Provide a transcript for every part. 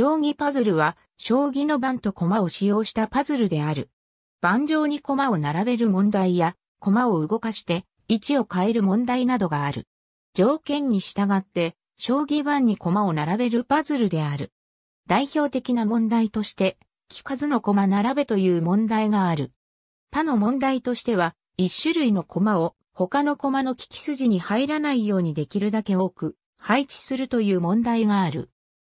将棋パズルは、将棋の盤と駒を使用したパズルである。盤上に駒を並べる問題や、駒を動かして位置を変える問題などがある。条件に従って、将棋盤に駒を並べるパズルである。代表的な問題として、木数の駒並べという問題がある。他の問題としては、一種類の駒を他の駒の利き筋に入らないようにできるだけ多く配置するという問題がある。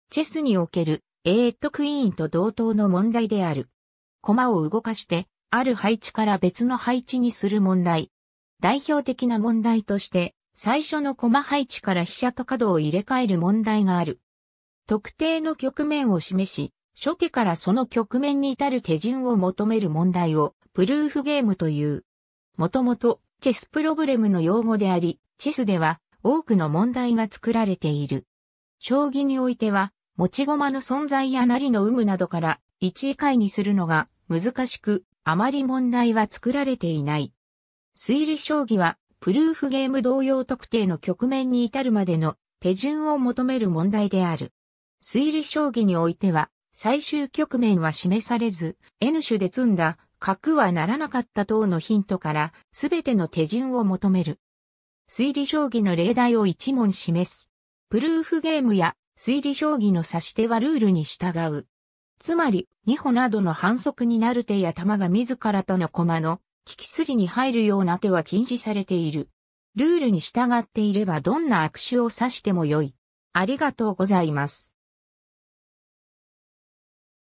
チェスにおけるエーットクイーンと同等の問題である。駒を動かして、ある配置から別の配置にする問題。代表的な問題として、最初の駒配置から飛車と角を入れ替える問題がある。特定の局面を示し、初手からその局面に至る手順を求める問題を、プルーフゲームという。もともと、チェスプロブレムの用語であり、チェスでは多くの問題が作られている。将棋においては、持ち駒の存在やなりの有無などから1位下にするのが難しく、あまり問題は作られていない。推理将棋は、プルーフゲーム同様特定の局面に至るまでの手順を求める問題である。推理将棋においては、最終局面は示されず、N 種で積んだ角はならなかった等のヒントから、すべての手順を求める。推理将棋の例題を一問示す。プルーフゲームや推理将棋の指し手はルールに従う。つまり、二歩などの反則になる手や玉が自らとの駒の利き筋に入るような手は禁止されている。ルールに従っていればどんな握手を指してもよい。ありがとうございます。